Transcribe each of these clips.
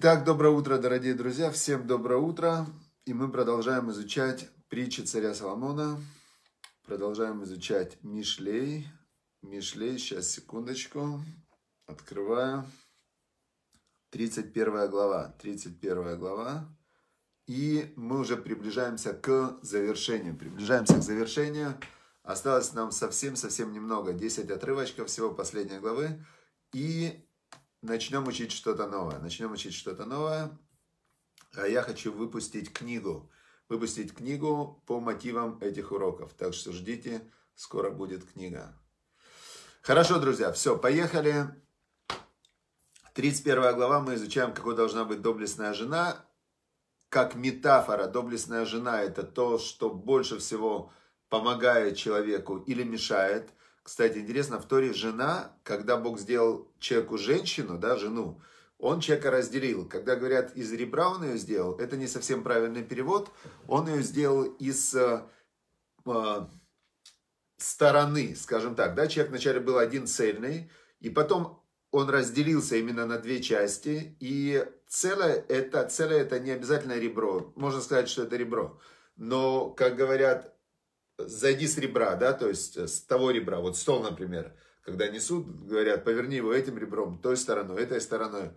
Так, доброе утро, дорогие друзья. Всем доброе утро. И мы продолжаем изучать притчи царя Соломона. Продолжаем изучать Мишлей. Мишлей, сейчас, секундочку. Открываю. 31 глава. 31 глава. И мы уже приближаемся к завершению. Приближаемся к завершению. Осталось нам совсем-совсем немного. 10 отрывочков всего последней главы. И Начнем учить что-то новое. Начнем учить что-то новое. А Я хочу выпустить книгу. Выпустить книгу по мотивам этих уроков. Так что ждите, скоро будет книга. Хорошо, друзья, все, поехали. 31 глава мы изучаем, какой должна быть доблестная жена. Как метафора, доблестная жена – это то, что больше всего помогает человеку или мешает – кстати, интересно, в Торе жена, когда Бог сделал человеку женщину, да, жену, он человека разделил. Когда говорят, из ребра он ее сделал, это не совсем правильный перевод. Он ее сделал из э, э, стороны, скажем так. Да? Человек вначале был один цельный, и потом он разделился именно на две части. И целое это, целое это не обязательно ребро. Можно сказать, что это ребро. Но, как говорят, зайди с ребра, да, то есть э, с того ребра, вот стол, например, когда несут, говорят, поверни его этим ребром, той стороной, этой стороной.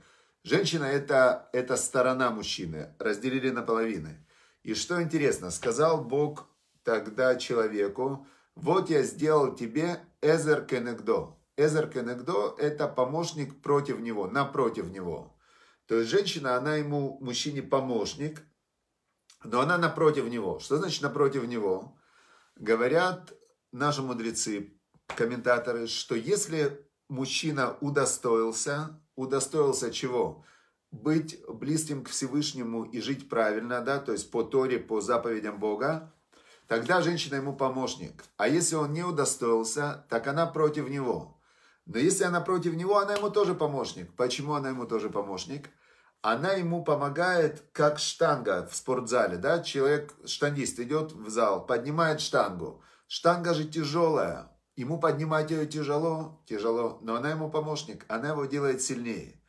Женщина это, это сторона мужчины, разделили на половины. И что интересно, сказал Бог тогда человеку, вот я сделал тебе Эзер Кенегдо. Эзер Кенегдо – это помощник против него, напротив него. То есть женщина, она ему, мужчине, помощник, но она напротив него. Что значит напротив него? Говорят наши мудрецы, комментаторы, что если мужчина удостоился, удостоился чего? Быть близким к Всевышнему и жить правильно, да, то есть по Торе, по заповедям Бога, тогда женщина ему помощник. А если он не удостоился, так она против него. Но если она против него, она ему тоже помощник. Почему она ему тоже помощник? она ему помогает как штанга в спортзале, да, человек, штангист идет в зал, поднимает штангу, штанга же тяжелая, ему поднимать ее тяжело, тяжело, но она ему помощник, она его делает сильнее.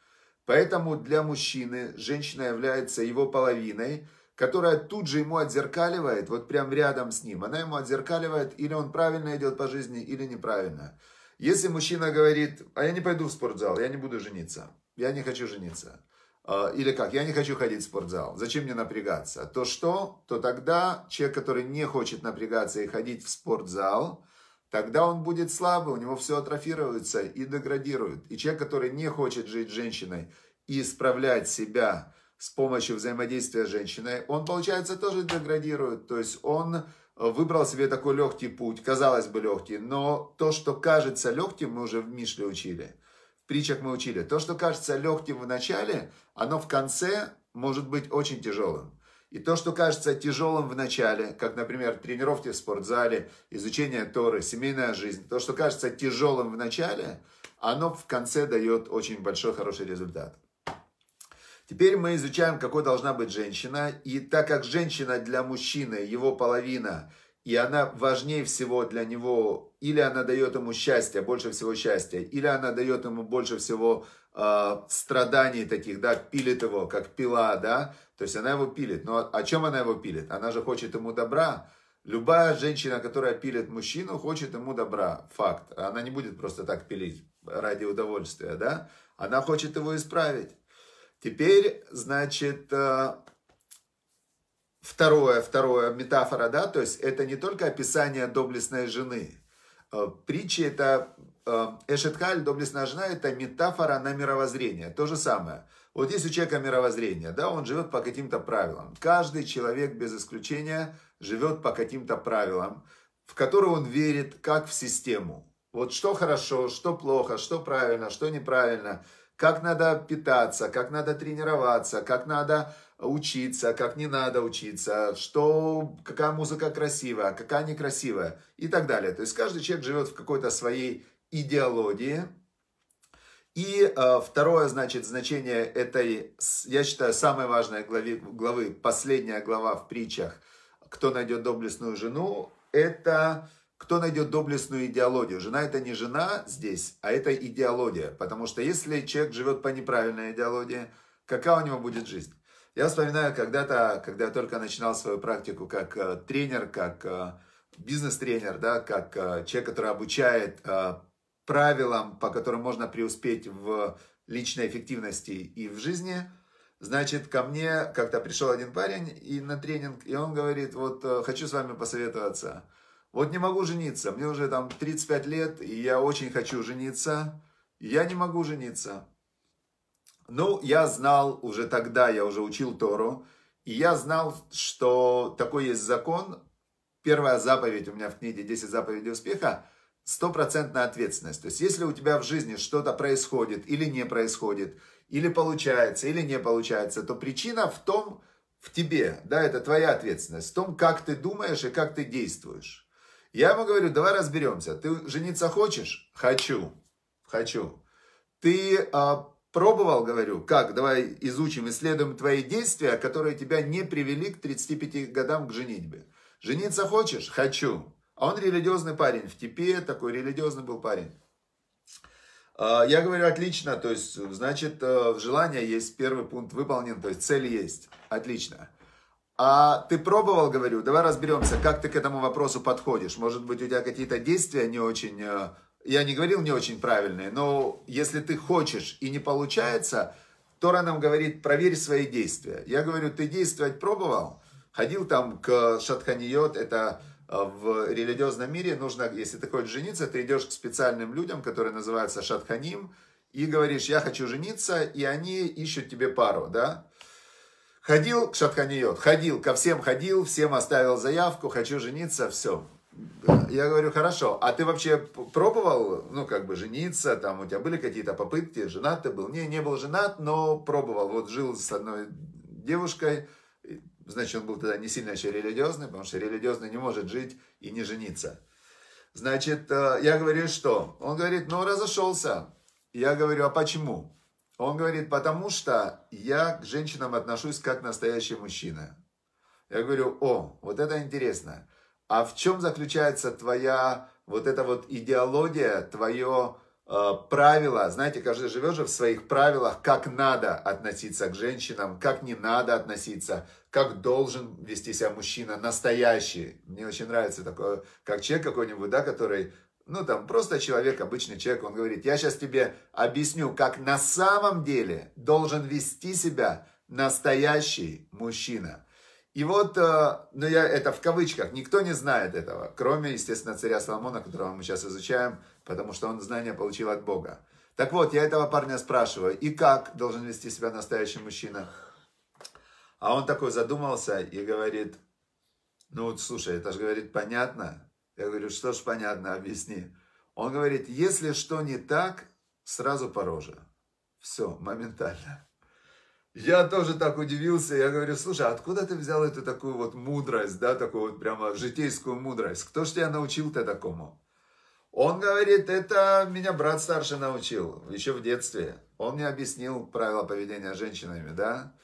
Поэтому для мужчины женщина является его половиной, которая тут же ему отзеркаливает, вот прям рядом с ним, она ему отзеркаливает, или он правильно идет по жизни, или неправильно. Если мужчина говорит, а я не пойду в спортзал, я не буду жениться, я не хочу жениться, а, или как, я не хочу ходить в спортзал, зачем мне напрягаться, то что, то тогда человек, который не хочет напрягаться и ходить в спортзал, тогда он будет слабый, у него все атрофируется и деградирует. И человек, который не хочет жить женщиной и исправлять себя с помощью взаимодействия с женщиной, он, получается, тоже деградирует. То есть он э, выбрал себе такой легкий путь, казалось бы легкий, но то, что кажется легким, мы уже в Мишле учили – в притчах мы учили, то, что кажется легким в начале, оно в конце может быть очень тяжелым. И то, что кажется тяжелым в начале, как, например, тренировки в спортзале, изучение Торы, семейная жизнь, то, что кажется тяжелым в начале, оно в конце дает очень большой хороший результат. Теперь мы изучаем, какой должна быть женщина. И так как женщина для мужчины, его половина, и она важнее всего для него, или она дает ему счастье, больше всего счастья, или она дает ему больше всего э, страданий таких, да, пилит его, как пила, да, то есть она его пилит. Но о чем она его пилит? Она же хочет ему добра. Любая женщина, которая пилит мужчину, хочет ему добра, факт. Она не будет просто так пилить ради удовольствия, да, она хочет его исправить. Теперь, значит, а, Второе, второе, метафора, да, то есть это не только описание доблестной жены. Э, Притчи это, э, Эшетхаль доблестная жена, это метафора на мировоззрение, то же самое. Вот есть у человека мировоззрение, да, он живет по каким-то правилам. Каждый человек без исключения живет по каким-то правилам, в которые он верит, как в систему. Вот что хорошо, что плохо, что правильно, что неправильно – как надо питаться, как надо тренироваться, как надо учиться, как не надо учиться, что, какая музыка красивая, а какая некрасивая и так далее. То есть каждый человек живет в какой-то своей идеологии. И э, второе, значит, значение этой, я считаю, самой важной главы, главы, последняя глава в притчах «Кто найдет доблестную жену» – это кто найдет доблестную идеологию? Жена это не жена здесь, а это идеология. Потому что если человек живет по неправильной идеологии, какая у него будет жизнь? Я вспоминаю когда-то, когда я только начинал свою практику как э, тренер, как э, бизнес-тренер, да, как э, человек, который обучает правилам, по которым можно преуспеть в личной эффективности и в жизни. Значит, ко мне как-то пришел один парень и на тренинг, и он говорит, вот хочу с вами посоветоваться. Вот не могу жениться, мне уже там 35 лет, и я очень хочу жениться. Я не могу жениться. Ну, я знал уже тогда, я уже учил Тору, и я знал, что такой есть закон. Первая заповедь у меня в книге «10 заповедей успеха» – стопроцентная ответственность. То есть, если у тебя в жизни что-то происходит или не происходит, или получается, или не получается, то причина в том, в тебе, да, это твоя ответственность, в том, как ты думаешь и как ты действуешь. Я ему говорю, давай разберемся. Ты жениться хочешь? Хочу. Хочу. Ты а, пробовал, говорю, как? Давай изучим, исследуем твои действия, которые тебя не привели к 35 годам к женитьбе. Жениться хочешь? Хочу. А он религиозный парень, в типе такой религиозный был парень. А, я говорю, отлично, то есть, значит, э, желание есть, первый пункт выполнен, то есть, цель есть, отлично. А ты пробовал, говорю, давай разберемся, как ты к этому вопросу подходишь. Может быть, у тебя какие-то действия не очень, э, я не говорил не очень правильные, но если ты хочешь и не получается, Тора нам говорит, проверь свои действия. Я говорю, ты действовать пробовал? Ходил там к шатханиот, это э, в религиозном мире нужно, если ты хочешь жениться, ты идешь к специальным людям, которые называются шатханим, и говоришь, я хочу жениться, и они ищут тебе пару, да? Ходил к Шатханиот, ходил, ко всем ходил, всем оставил заявку, хочу жениться, все. Я говорю, хорошо, а ты вообще пробовал, ну, как бы жениться, там, у тебя были какие-то попытки, женат ты был? Не, не был женат, но пробовал, вот жил с одной девушкой, значит, он был тогда не сильно еще религиозный, потому что религиозный не может жить и не жениться. Значит, э, я говорю, что? Он говорит, ну, разошелся. Я говорю, а почему? Он говорит, потому что я к женщинам отношусь как настоящий мужчина. Я говорю, о, вот это интересно. А в чем заключается твоя вот эта вот идеология, твое э, правило? Знаете, каждый живет же в своих правилах, как надо относиться к женщинам, как не надо относиться, как должен вести себя мужчина настоящий. Мне очень нравится такое, как человек какой-нибудь, да, который ну там просто человек, обычный человек, он говорит, я сейчас тебе объясню, как на самом деле должен вести себя настоящий мужчина. И вот, э, ну я это в кавычках, никто не знает этого, кроме, естественно, царя Соломона, которого мы сейчас изучаем, потому что он знания получил от Бога. Так вот, я этого парня спрашиваю, и как должен вести себя настоящий мужчина? А он такой задумался и говорит, ну, вот слушай, это же, говорит, понятно, я говорю, что ж понятно, объясни. Он говорит, если что не так, сразу по роже. Все, моментально. Я тоже так удивился, я говорю, слушай, а откуда ты взял эту такую вот мудрость, да, такую вот прямо житейскую мудрость? Кто ж тебя научил-то такому? Он говорит, это меня брат старший научил, еще в детстве. Он мне объяснил правила поведения с женщинами, да.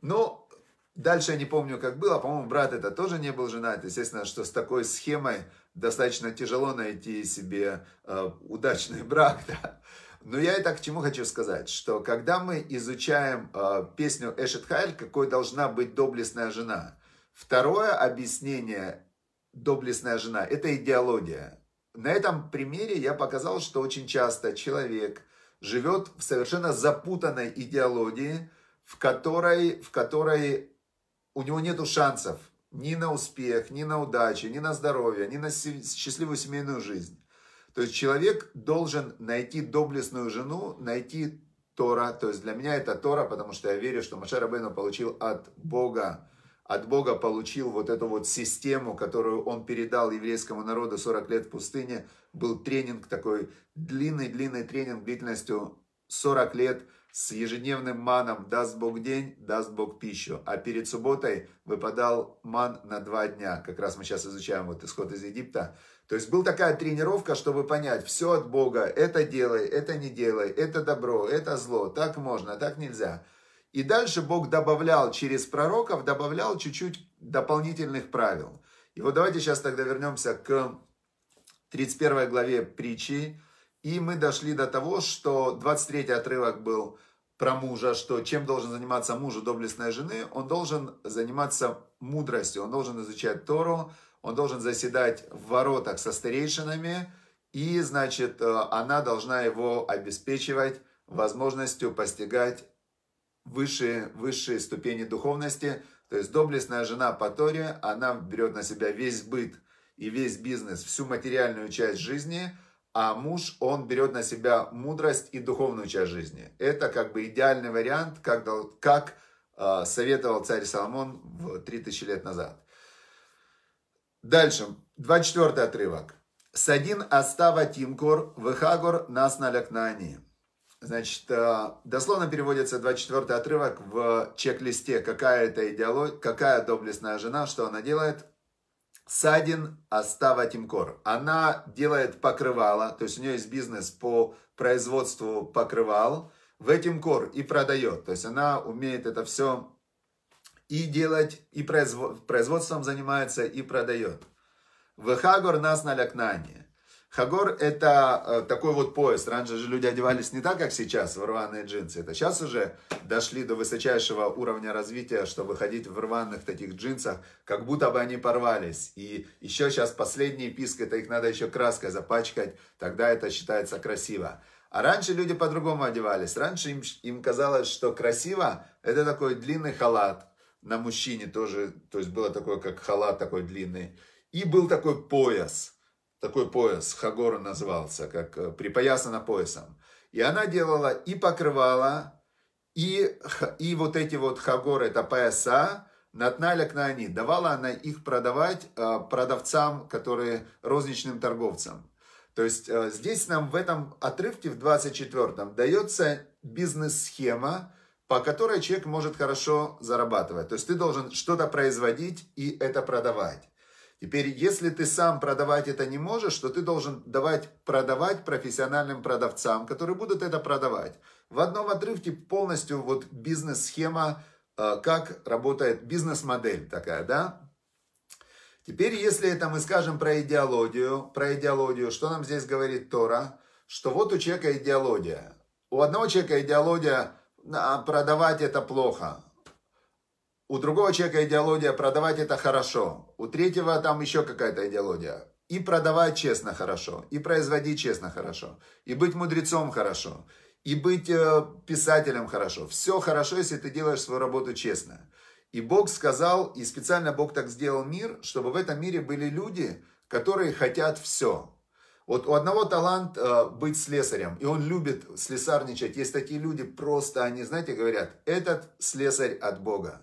Ну, дальше я не помню, как было, по-моему, брат это тоже не был женат, естественно, что с такой схемой достаточно тяжело найти себе э, удачный брак, да. Но я и так к чему хочу сказать, что когда мы изучаем э, песню Эшет Хайль, какой должна быть доблестная жена, второе объяснение доблестная жена – это идеология. На этом примере я показал, что очень часто человек живет в совершенно запутанной идеологии, в которой, в которой у него нет шансов ни на успех, ни на удачу, ни на здоровье, ни на счастливую семейную жизнь. То есть человек должен найти доблестную жену, найти Тора. То есть для меня это Тора, потому что я верю, что Машер Абейну получил от Бога, от Бога получил вот эту вот систему, которую он передал еврейскому народу 40 лет в пустыне. Был тренинг такой, длинный-длинный тренинг длительностью 40 лет – с ежедневным маном «Даст Бог день, даст Бог пищу», а перед субботой выпадал ман на два дня. Как раз мы сейчас изучаем вот исход из Египта. То есть была такая тренировка, чтобы понять, все от Бога, это делай, это не делай, это добро, это зло, так можно, так нельзя. И дальше Бог добавлял через пророков, добавлял чуть-чуть дополнительных правил. И вот давайте сейчас тогда вернемся к 31 главе притчи, и мы дошли до того, что 23 отрывок был про мужа, что чем должен заниматься муж доблестной жены, он должен заниматься мудростью, он должен изучать Тору, он должен заседать в воротах со старейшинами, и, значит, э, она должна его обеспечивать возможностью постигать высшие, высшие ступени духовности. То есть доблестная жена по Торе, она берет на себя весь быт и весь бизнес, всю материальную часть жизни – а муж, он берет на себя мудрость и духовную часть жизни. Это как бы идеальный вариант, как, как э, советовал царь Соломон в 3000 лет назад. Дальше, 24 отрывок. «Садин остава тимкор, выхагор нас налякнаани». Значит, э, дословно переводится 24 отрывок в чек-листе. Какая это идеология, какая доблестная жена, что она делает? Садин Астава Тимкор. Она делает покрывала, то есть у нее есть бизнес по производству покрывал в Тимкор и продает. То есть она умеет это все и делать, и производством занимается, и продает. Вехагор нас на лякнане. Хагор это э, такой вот пояс. Раньше же люди одевались не так, как сейчас, в рваные джинсы. Это сейчас уже дошли до высочайшего уровня развития, чтобы ходить в рваных таких джинсах, как будто бы они порвались. И еще сейчас последний писк, это их надо еще краской запачкать, тогда это считается красиво. А раньше люди по-другому одевались. Раньше им, им казалось, что красиво – это такой длинный халат. На мужчине тоже, то есть было такое, как халат такой длинный. И был такой пояс – такой пояс, Хагора назывался, как э, припоясана поясом. И она делала и покрывала, и, и вот эти вот Хагоры, это пояса, на они давала она их продавать э, продавцам, которые розничным торговцам. То есть э, здесь нам в этом отрывке, в 24-м, дается бизнес-схема, по которой человек может хорошо зарабатывать. То есть ты должен что-то производить и это продавать. Теперь, если ты сам продавать это не можешь, то ты должен давать продавать профессиональным продавцам, которые будут это продавать. В одном отрывке полностью вот бизнес-схема, э, как работает бизнес-модель такая, да? Теперь, если это мы скажем про идеологию, про идеологию, что нам здесь говорит Тора? Что вот у человека идеология. У одного человека идеология а продавать это плохо, у другого человека идеология продавать это хорошо. У третьего там еще какая-то идеология. И продавать честно хорошо, и производить честно хорошо, и быть мудрецом хорошо, и быть э, писателем хорошо. Все хорошо, если ты делаешь свою работу честно. И Бог сказал, и специально Бог так сделал мир, чтобы в этом мире были люди, которые хотят все. Вот у одного талант э, быть слесарем, и он любит слесарничать. Есть такие люди, просто они, знаете, говорят, этот слесарь от Бога.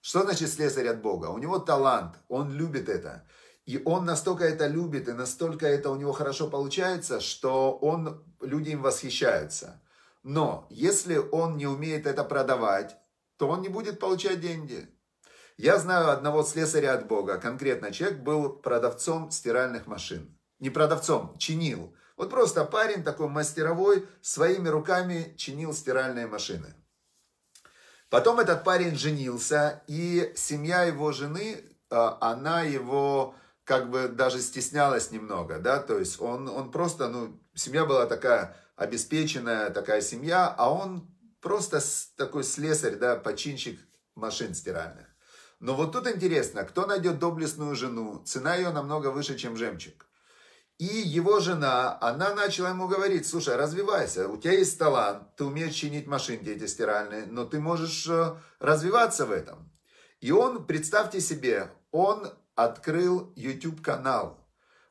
Что значит слесарь от Бога? У него талант, он любит это. И он настолько это любит, и настолько это у него хорошо получается, что он, люди им восхищаются. Но если он не умеет это продавать, то он не будет получать деньги. Я знаю одного слесаря от Бога. Конкретно человек был продавцом стиральных машин. Не продавцом, чинил. Вот просто парень такой мастеровой своими руками чинил стиральные машины. Потом этот парень женился, и семья его жены, э, она его как бы даже стеснялась немного, да, то есть он, он просто, ну, семья была такая обеспеченная, такая семья, а он просто такой слесарь, да, починщик машин стиральных. Но вот тут интересно, кто найдет доблестную жену, цена ее намного выше, чем жемчуг. И его жена, она начала ему говорить, слушай, развивайся, у тебя есть талант, ты умеешь чинить машинки эти стиральные, но ты можешь э, развиваться в этом. И он, представьте себе, он открыл YouTube-канал,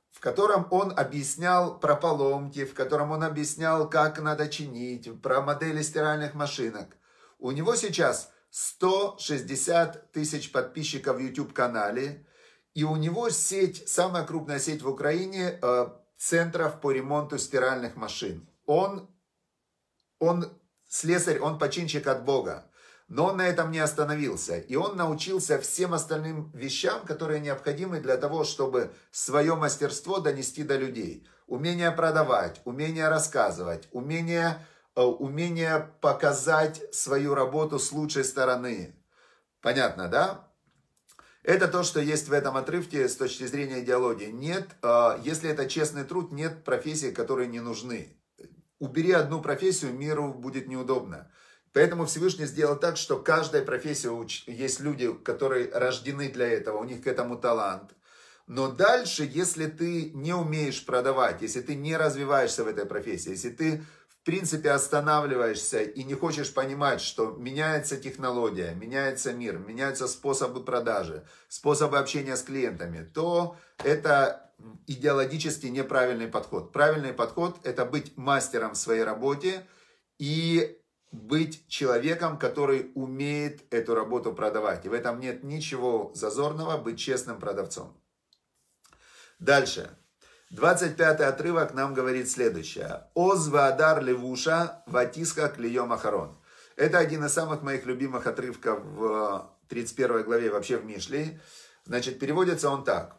в котором он объяснял про поломки, в котором он объяснял, как надо чинить, про модели стиральных машинок. У него сейчас 160 тысяч подписчиков в YouTube-канале – и у него сеть, самая крупная сеть в Украине э, центров по ремонту стиральных машин. Он, он слесарь, он починщик от Бога. Но он на этом не остановился. И он научился всем остальным вещам, которые необходимы для того, чтобы свое мастерство донести до людей. Умение продавать, умение рассказывать, умение, э, умение показать свою работу с лучшей стороны. Понятно, да? Это то, что есть в этом отрывке с точки зрения идеологии. Нет, а, если это честный труд, нет профессий, которые не нужны. Убери одну профессию, миру будет неудобно. Поэтому Всевышний сделал так, что каждая профессия есть люди, которые рождены для этого, у них к этому талант. Но дальше, если ты не умеешь продавать, если ты не развиваешься в этой профессии, если ты принципе останавливаешься и не хочешь понимать, что меняется технология, меняется мир, меняются способы продажи, способы общения с клиентами, то это идеологически неправильный подход. Правильный подход – это быть мастером в своей работе и быть человеком, который умеет эту работу продавать. И в этом нет ничего зазорного быть честным продавцом. Дальше. 25 отрывок нам говорит следующее. «Оз ваадар левуша ватиска клеем ахарон». Это один из самых моих любимых отрывков в 31 э, главе вообще в Мишле. Значит, переводится он так.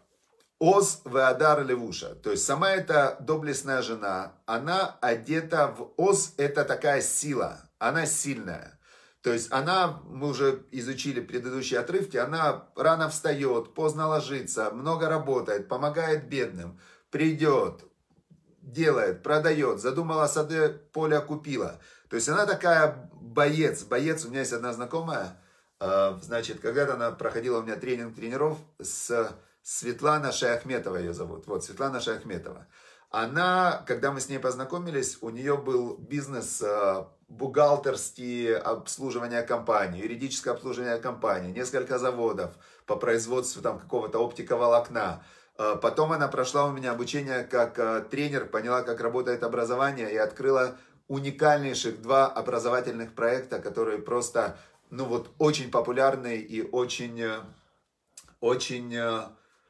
Оз ваадар левуша. То есть сама эта доблестная жена, она одета в оз, это такая сила, она сильная. То есть она, мы уже изучили предыдущие отрывки, она рано встает, поздно ложится, много работает, помогает бедным – придет, делает, продает, задумала сады, поле купила. То есть она такая боец, боец. У меня есть одна знакомая, э, значит, когда-то она проходила у меня тренинг тренеров с Светлана Шаяхметова ее зовут. Вот, Светлана Шаяхметова. Она, когда мы с ней познакомились, у нее был бизнес э, бухгалтерские обслуживания компании, юридическое обслуживание компании, несколько заводов по производству там какого-то оптиковолокна. волокна Э, потом она прошла у меня обучение как э, тренер, поняла, как работает образование и открыла уникальнейших два образовательных проекта, которые просто, ну вот, очень популярны и очень, э, очень,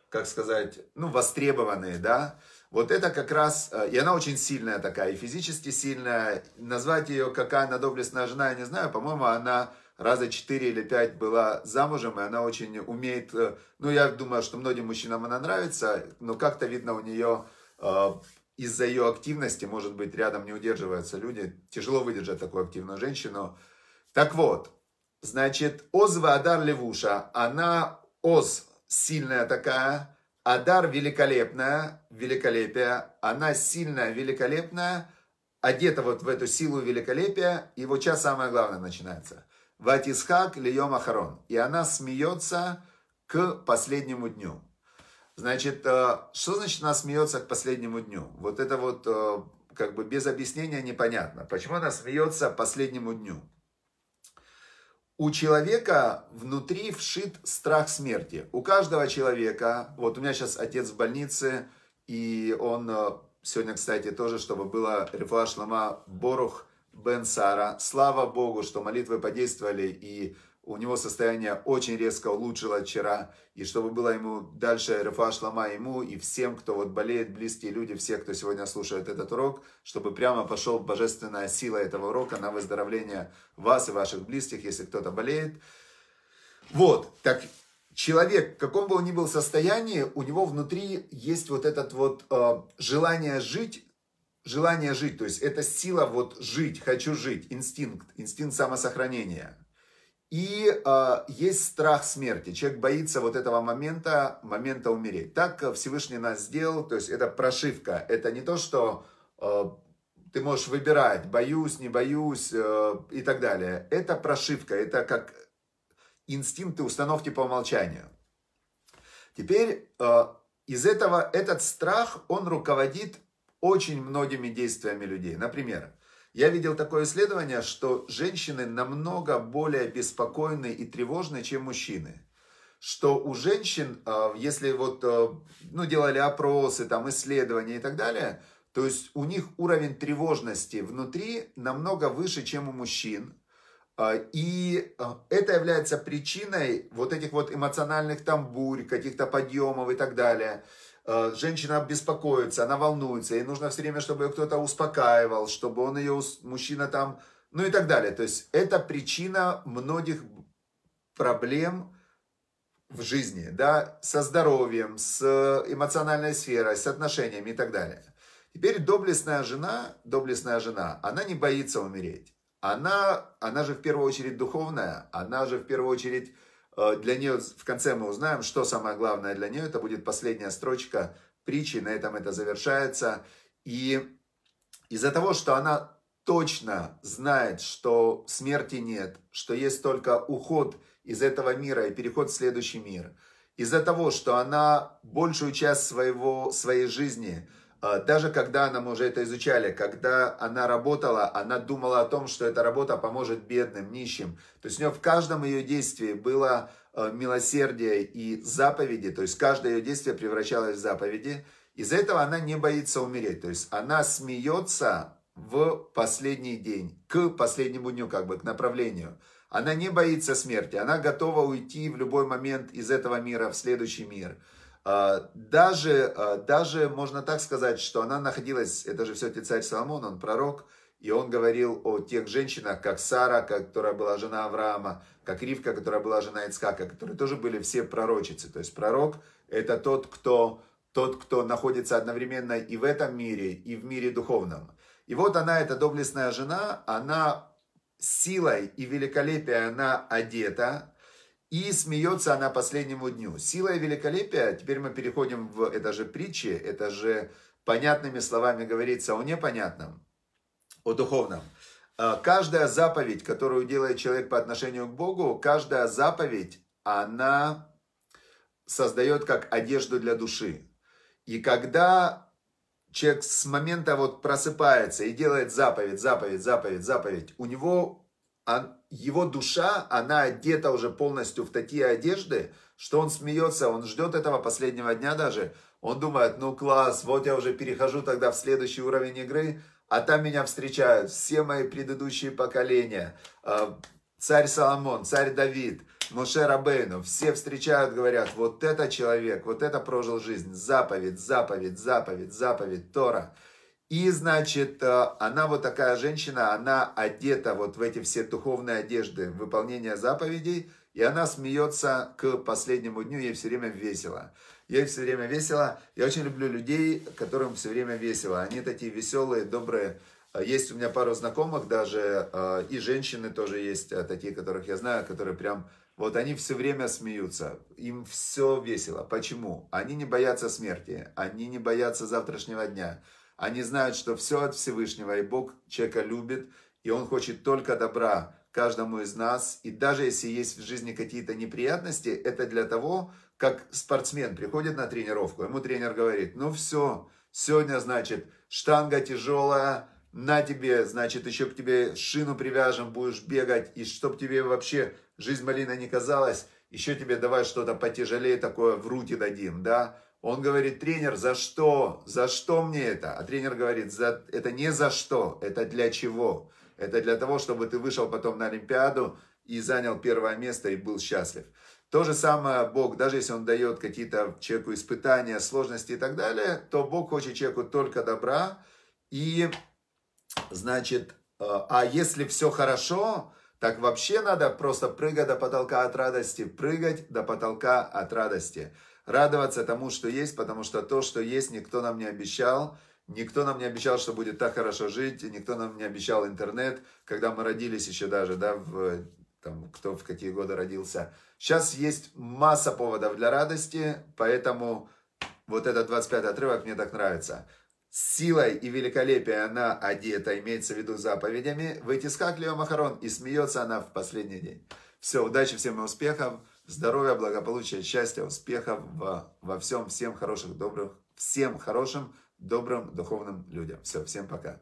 как сказать, ну, востребованные, да. Вот это как раз, и она очень сильная такая, и физически сильная. Назвать ее, какая она доблестная жена, я не знаю, по-моему, она раза 4 или 5 была замужем, и она очень умеет, э, ну, я думаю, что многим мужчинам она нравится, но как-то видно у нее э, из-за ее активности, может быть, рядом не удерживаются люди, тяжело выдержать такую активную женщину. Так вот, значит, Озва Адар Левуша, она Оз сильная такая, Адар великолепная, великолепие, она сильная, великолепная, одета вот в эту силу великолепия, и вот сейчас самое главное начинается. Ватисхак льем ахарон. И она смеется к последнему дню. Значит, э, что значит она смеется к последнему дню? Вот это вот э, как бы без объяснения непонятно. Почему она смеется к последнему дню? У человека внутри вшит страх смерти. У каждого человека, вот у меня сейчас отец в больнице, и он э, сегодня, кстати, тоже, чтобы было Рифуа Шлама Борух, Бен Сара. Слава Богу, что молитвы подействовали, и у него состояние очень резко улучшилось вчера. И чтобы было ему дальше РФА шлама ему и всем, кто вот болеет, близкие люди, все, кто сегодня слушает этот урок, чтобы прямо пошел божественная сила этого урока на выздоровление вас и ваших близких, если кто-то болеет. Вот, так человек, в каком бы он ни был состоянии, у него внутри есть вот это вот э, желание жить желание жить, то есть это сила вот жить, хочу жить, инстинкт, инстинкт самосохранения. И э, есть страх смерти. Человек боится вот этого момента, момента умереть. Так Всевышний нас сделал, то есть это прошивка. Это не то, что э, ты можешь выбирать, боюсь, не боюсь э, и так далее. Это прошивка, это как инстинкты установки по умолчанию. Теперь э, из этого этот страх, он руководит очень многими действиями людей. Например, я видел такое исследование, что женщины намного более беспокойны и тревожны, чем мужчины. Что у женщин, а, если вот, а, ну, делали опросы, там, исследования и так далее, то есть у них уровень тревожности внутри намного выше, чем у мужчин. А, и это является причиной вот этих вот эмоциональных там бурь, каких-то подъемов и так далее. Э, женщина беспокоится, она волнуется, ей нужно все время, чтобы ее кто-то успокаивал, чтобы он ее, мужчина там, ну и так далее. То есть это причина многих проблем в жизни, да, со здоровьем, с э, эмоциональной сферой, с отношениями и так далее. Теперь доблестная жена, доблестная жена, она не боится умереть. Она, она же в первую очередь духовная, она же в первую очередь Э, для нее в конце мы узнаем, что самое главное для нее. Это будет последняя строчка притчи, на этом это завершается. И из-за того, что она точно знает, что смерти нет, что есть только уход из этого мира и переход в следующий мир, из-за того, что она большую часть своего, своей жизни – а, даже когда она, мы уже это изучали, когда она работала, она думала о том, что эта работа поможет бедным, нищим. То есть у нее в каждом ее действии было а, милосердие и заповеди, то есть каждое ее действие превращалось в заповеди. Из-за этого она не боится умереть, то есть она смеется в последний день, к последнему дню, как бы, к направлению. Она не боится смерти, она готова уйти в любой момент из этого мира в следующий мир – а, даже, а, даже можно так сказать, что она находилась, это же все-таки царь Соломон, он пророк, и он говорил о тех женщинах, как Сара, которая была жена Авраама, как Ривка, которая была жена Ицкака, которые тоже были все пророчицы. То есть пророк – это тот, кто, тот, кто находится одновременно и в этом мире, и в мире духовном. И вот она, эта доблестная жена, она силой и великолепием она одета – и смеется она последнему дню. Сила и великолепие, теперь мы переходим в, это же притчи, это же понятными словами говорится о непонятном, о духовном. А, каждая заповедь, которую делает человек по отношению к Богу, каждая заповедь, она создает как одежду для души. И когда человек с момента вот просыпается и делает заповедь, заповедь, заповедь, заповедь, у него его душа, она одета уже полностью в такие одежды, что он смеется, он ждет этого последнего дня даже. Он думает, ну класс, вот я уже перехожу тогда в следующий уровень игры, а там меня встречают все мои предыдущие поколения. А, царь Соломон, царь Давид, Моше Рабейну, все встречают, говорят, вот это человек, вот это прожил жизнь, заповедь, заповедь, заповедь, заповедь, Тора. И, значит, э, она вот такая женщина, она одета вот в эти все духовные одежды выполнение заповедей, и она смеется к последнему дню, ей все время весело. Ей все время весело. Я очень люблю людей, которым все время весело. Они такие веселые, добрые. Э, есть у меня пару знакомых даже, э, и женщины тоже есть такие, которых я знаю, которые прям, вот они все время смеются, им все весело. Почему? Они не боятся смерти, они не боятся завтрашнего дня. Они знают, что все от Всевышнего, и Бог человека любит, и Он хочет только добра каждому из нас. И даже если есть в жизни какие-то неприятности, это для того, как спортсмен приходит на тренировку, ему тренер говорит, ну все, сегодня, значит, штанга тяжелая, на тебе, значит, еще к тебе шину привяжем, будешь бегать, и чтоб тебе вообще жизнь малина не казалась, еще тебе давай что-то потяжелее такое в руки дадим, да, он говорит, тренер, за что? За что мне это? А тренер говорит, за... это не за что, это для чего? Это для того, чтобы ты вышел потом на Олимпиаду и занял первое место и был счастлив. То же самое Бог, даже если Он дает какие-то человеку испытания, сложности и так далее, то Бог хочет человеку только добра. И, значит, э, а если все хорошо, так вообще надо просто прыгать до потолка от радости, прыгать до потолка от радости радоваться тому, что есть, потому что то, что есть, никто нам не обещал. Никто нам не обещал, что будет так хорошо жить, никто нам не обещал интернет, когда мы родились еще даже, да, в, там, кто в какие годы родился. Сейчас есть масса поводов для радости, поэтому вот этот 25 отрывок мне так нравится. Силой и великолепием она одета, имеется в виду заповедями, выйти с Хахлио Махарон, и смеется она в последний день. Все, удачи всем и успехов. Здоровья, благополучия, счастья, успехов во, во всем, всем хороших, добрых, всем хорошим, добрым, духовным людям. Все, всем пока.